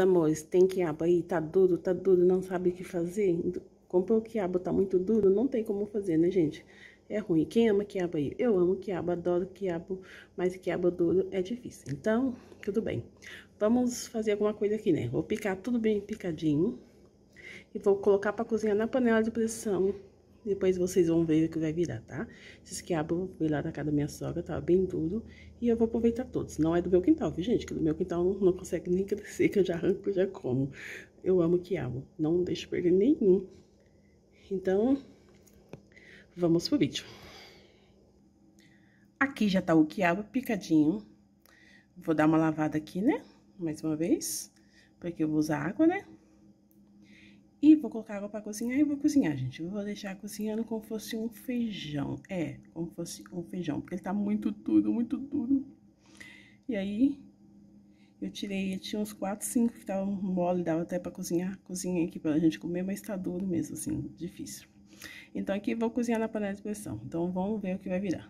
amores, tem quiabo aí, tá duro, tá duro, não sabe o que fazer? Comprou quiabo, tá muito duro, não tem como fazer, né, gente? É ruim. Quem ama quiabo aí? Eu amo quiabo, adoro quiabo, mas quiabo duro é difícil. Então, tudo bem. Vamos fazer alguma coisa aqui, né? Vou picar tudo bem picadinho e vou colocar para cozinhar na panela de pressão depois vocês vão ver o que vai virar, tá? Esses quiabos eu fui lá na casa da minha sogra, tava tá bem duro. E eu vou aproveitar todos. Não é do meu quintal, viu, gente? Que do meu quintal não, consegue nem crescer, que eu já arranco, já como. Eu amo quiabo, não deixo perder nenhum. Então, vamos pro vídeo. Aqui já tá o quiabo picadinho. Vou dar uma lavada aqui, né? Mais uma vez, porque eu vou usar água, né? E vou colocar água para cozinhar e vou cozinhar, gente. Eu vou deixar cozinhando como fosse um feijão. É, como fosse um feijão, porque ele tá muito duro, muito duro. E aí, eu tirei, tinha uns 4, 5 que estavam mole, dava até para cozinhar. Cozinhei aqui pra gente comer, mas tá duro mesmo, assim, difícil. Então, aqui vou cozinhar na panela de pressão. Então, vamos ver o que vai virar.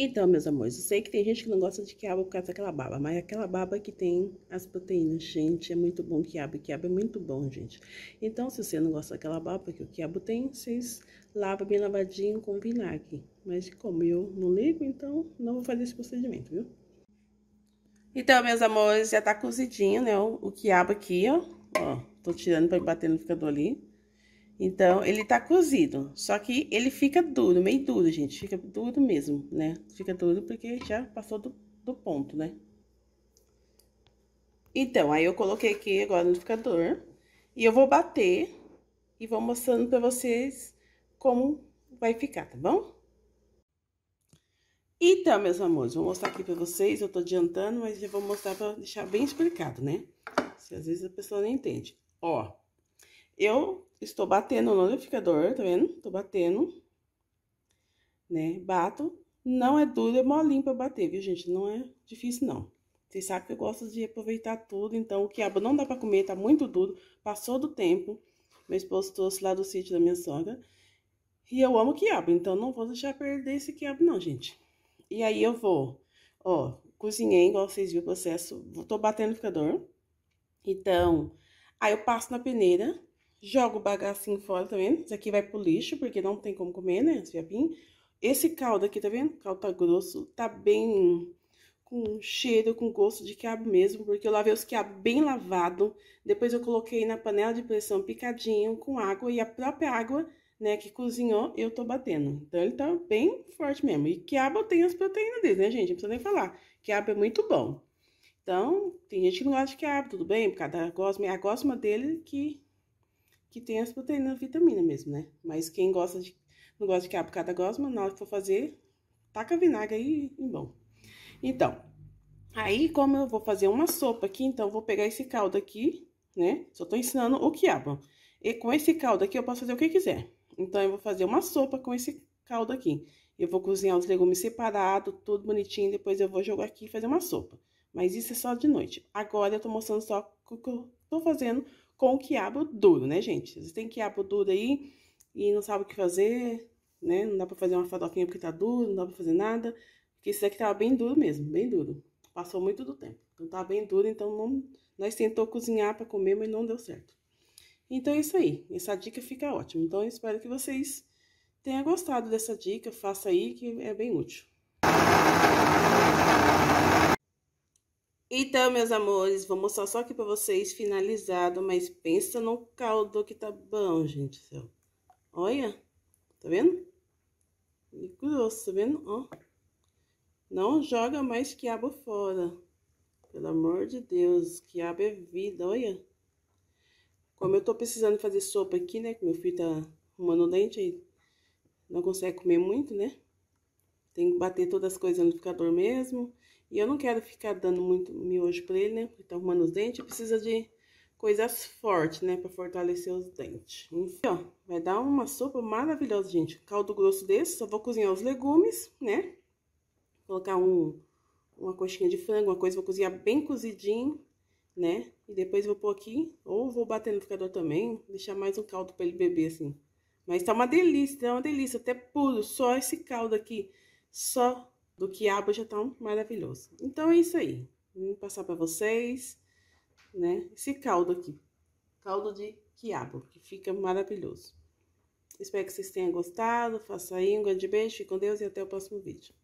Então, meus amores, eu sei que tem gente que não gosta de quiabo por causa daquela baba, mas aquela baba que tem as proteínas, gente, é muito bom quiabo, quiabo é muito bom, gente. Então, se você não gosta daquela baba que o quiabo tem, vocês lavam bem lavadinho com vinagre. Mas como eu não ligo, então não vou fazer esse procedimento, viu? Então, meus amores, já tá cozidinho, né, o, o quiabo aqui, ó, ó, tô tirando pra bater no ficador ali. Então, ele tá cozido, só que ele fica duro, meio duro, gente. Fica duro mesmo, né? Fica duro porque já passou do, do ponto, né? Então, aí eu coloquei aqui agora no liquidificador. E eu vou bater e vou mostrando pra vocês como vai ficar, tá bom? Então, meus amores, vou mostrar aqui pra vocês. Eu tô adiantando, mas já vou mostrar pra deixar bem explicado, né? Se às vezes a pessoa não entende. Ó. Eu estou batendo no liquidificador, tá vendo? Tô batendo, né? Bato. Não é duro, é molinho pra bater, viu, gente? Não é difícil, não. Vocês sabem que eu gosto de aproveitar tudo, então o quiabo não dá pra comer, tá muito duro. Passou do tempo. Meu esposo trouxe lá do sítio da minha sogra. E eu amo quiabo, então não vou deixar perder esse quiabo não, gente. E aí eu vou, ó, cozinhei, igual vocês viram o processo. Tô batendo no liquidificador. Então, aí eu passo na peneira Jogo o bagacinho fora, tá vendo? Isso aqui vai pro lixo, porque não tem como comer, né, fiapinho? Esse caldo aqui, tá vendo? caldo tá grosso, tá bem com cheiro, com gosto de quiabo mesmo, porque eu lavei os quiabos bem lavado, depois eu coloquei na panela de pressão picadinho com água e a própria água, né, que cozinhou, eu tô batendo. Então ele tá bem forte mesmo. E quiabo tem as proteínas dele, né, gente? Não precisa nem falar. Quiabo é muito bom. Então, tem gente que não gosta de quiabo, tudo bem, por causa da gosma, é a gosma dele que que tem as proteínas vitamina mesmo, né? Mas quem gosta de, não gosta de quiabo gosma, na hora que for fazer, taca vinagre aí e bom. Então, aí como eu vou fazer uma sopa aqui, então eu vou pegar esse caldo aqui, né? Só tô ensinando o quiabo. E com esse caldo aqui eu posso fazer o que quiser. Então, eu vou fazer uma sopa com esse caldo aqui. Eu vou cozinhar os legumes separado, tudo bonitinho, depois eu vou jogar aqui e fazer uma sopa. Mas isso é só de noite. Agora eu tô mostrando só o que eu tô fazendo com quiabo duro, né, gente? Vocês têm quiabo duro aí e não sabe o que fazer, né? Não dá pra fazer uma fadoquinha porque tá duro, não dá pra fazer nada. Porque esse daqui tava bem duro mesmo, bem duro. Passou muito do tempo. Então tava tá bem duro, então não... Nós tentou cozinhar pra comer, mas não deu certo. Então é isso aí. Essa dica fica ótima. Então eu espero que vocês tenham gostado dessa dica. Faça aí que é bem útil. Então, meus amores, vou mostrar só aqui pra vocês finalizado, mas pensa no caldo que tá bom, gente. Olha, tá vendo? E grosso, tá vendo? Ó. Não joga mais quiabo fora. Pelo amor de Deus, quiabo é vida, olha. Como eu tô precisando fazer sopa aqui, né, que meu filho tá arrumando o dente aí, não consegue comer muito, né? Tem que bater todas as coisas no liquidificador mesmo. E eu não quero ficar dando muito miojo pra ele, né? Porque tá arrumando os dentes, precisa de coisas fortes, né? Pra fortalecer os dentes. Enfim, ó, vai dar uma sopa maravilhosa, gente. Caldo grosso desse, só vou cozinhar os legumes, né? Colocar um, uma coxinha de frango, uma coisa, vou cozinhar bem cozidinho, né? E depois vou pôr aqui, ou vou bater no liquidificador também, deixar mais um caldo pra ele beber, assim. Mas tá uma delícia, tá uma delícia, até puro, só esse caldo aqui, só do quiabo já tão tá maravilhoso. Então, é isso aí. Vou passar para vocês, né? Esse caldo aqui. Caldo de quiabo, que fica maravilhoso. Espero que vocês tenham gostado. Faça aí, um grande beijo, fique com Deus e até o próximo vídeo.